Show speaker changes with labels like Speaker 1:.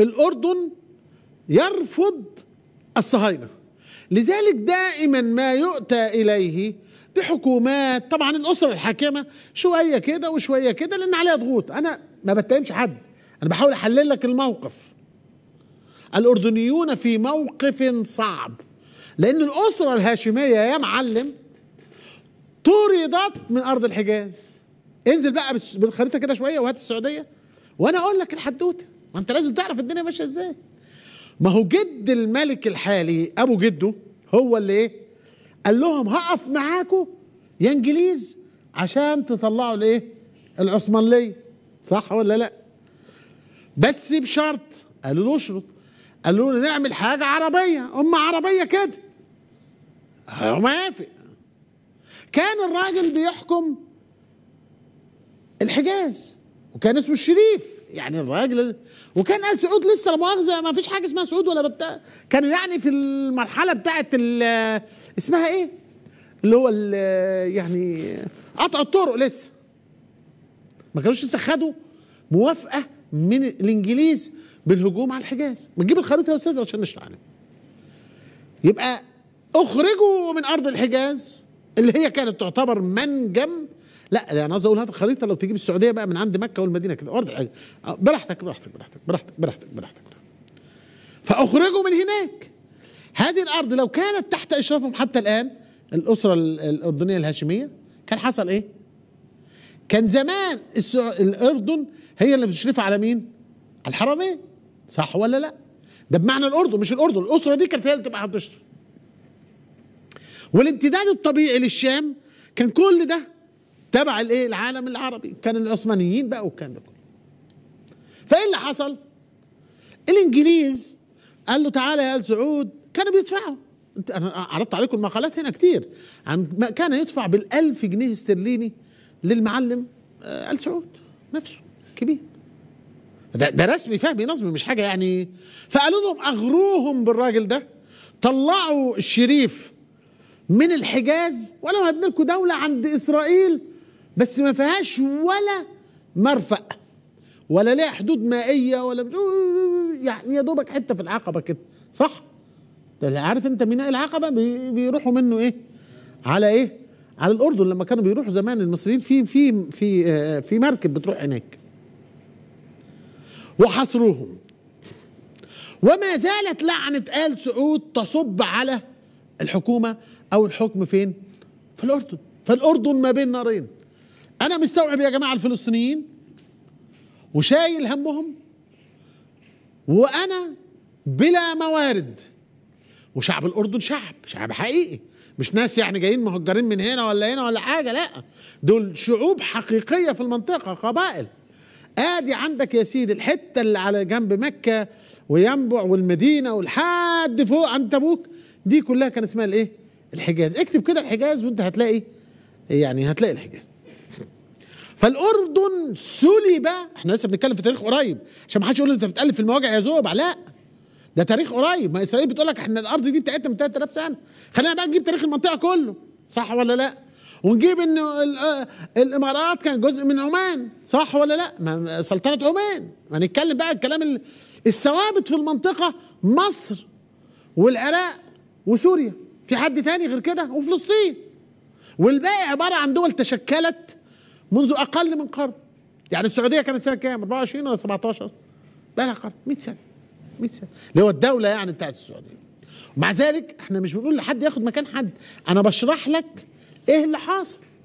Speaker 1: الأردن يرفض الصهاينة لذلك دائما ما يؤتى إليه بحكومات طبعا الأسرة الحاكمة شوية كده وشوية كده لأن عليها ضغوط أنا ما بتهمش حد أنا بحاول أحلل لك الموقف الأردنيون في موقف صعب لأن الأسرة الهاشمية يا معلم طردت من أرض الحجاز انزل بقى بالخريطة كده شوية وهات السعودية وأنا أقول لك الحدوتة ما انت لازم تعرف الدنيا ماشيه ازاي ما هو جد الملك الحالي ابو جده هو اللي ايه قال لهم هقف معاكم يا انجليز عشان تطلعوا الايه العثمانيه صح ولا لا بس بشرط قالوا له اشرط قالوا له نعمل حاجه عربيه ام عربيه كده هو موافق كان الراجل بيحكم الحجاز وكان اسمه الشريف يعني الراجل وكان قال سعود لسه لا مؤاخذه ما فيش حاجه اسمها سعود ولا بتاع كان يعني في المرحله بتاعه اسمها ايه؟ اللي هو يعني قطع الطرق لسه ما كانوش لسه خدوا موافقه من الانجليز بالهجوم على الحجاز ما تجيب الخريطه يا استاذ عشان نشرح عليها يبقى اخرجوا من ارض الحجاز اللي هي كانت تعتبر منجم لا انا يعني اقولها في الخريطه لو تجيب السعوديه بقى من عند مكه والمدينه كده ارض براحتك براحتك براحتك براحتك براحتك براحتك براحتك فاخرجوا من هناك هذه الارض لو كانت تحت اشرافهم حتى الان الاسره الاردنيه الهاشميه كان حصل ايه؟ كان زمان الاردن هي اللي بتشرف على مين؟ على الحرمين صح ولا لا؟ ده بمعنى الاردن مش الاردن الاسره دي كانت هي اللي تبقى هتشرف والامتداد الطبيعي للشام كان كل ده تبع الايه العالم العربي كان العثمانيين بقى والكلام ده كله فايه اللي حصل الانجليز قال له تعالى يا ال سعود كانوا بيدفعوا انا عرضت عليكم المقالات هنا كتير عن ما كان يدفع بالألف جنيه استرليني للمعلم آه، ال سعود نفسه كبير ده, ده رسمي فهمي نظمي مش حاجه يعني فقالوا لهم اغروهم بالراجل ده طلعوا الشريف من الحجاز ولو هبني لكم دوله عند اسرائيل بس ما فيهاش ولا مرفأ ولا ليها حدود مائيه ولا يعني يا دوبك حته في العقبه كده صح؟ عارف انت ميناء العقبه بيروحوا منه ايه؟ على ايه؟ على الاردن لما كانوا بيروحوا زمان المصريين في في في آه، في مركب بتروح هناك. وحصروهم وما زالت لعنه ال سعود تصب على الحكومه او الحكم فين؟ في الاردن، فالاردن ما بين نارين. انا مستوعب يا جماعه الفلسطينيين وشايل همهم وانا بلا موارد وشعب الاردن شعب شعب حقيقي مش ناس يعني جايين مهجرين من هنا ولا هنا ولا حاجه لا دول شعوب حقيقيه في المنطقه قبائل ادي عندك يا سيدي الحته اللي على جنب مكه وينبع والمدينه ولحد فوق عند تبوك دي كلها كان اسمها الايه الحجاز اكتب كده الحجاز وانت هتلاقي يعني هتلاقي الحجاز فالاردن سلب احنا لسه بنتكلم في تاريخ قريب عشان ما حدش يقول انت بتالف المواجع يا زوبع لا ده تاريخ قريب ما اسرائيل بتقول لك احنا الارض دي بتاعتنا من 3000 سنه خلينا بقى نجيب تاريخ المنطقه كله صح ولا لا ونجيب ان آه، الامارات كان جزء من عمان صح ولا لا ما سلطنه عمان ما نتكلم بقى الكلام الثوابت في المنطقه مصر والعراق وسوريا في حد تاني غير كده وفلسطين والباقي عباره عن دول تشكلت منذ اقل من قرن يعني السعوديه كانت سنه كام 24 ولا 17 بقى لها قرن 100 سنه 100 سنه اللي هو الدوله يعني بتاعت السعوديه ومع ذلك احنا مش بنقول لحد ياخد مكان حد انا بشرح لك ايه اللي حاصل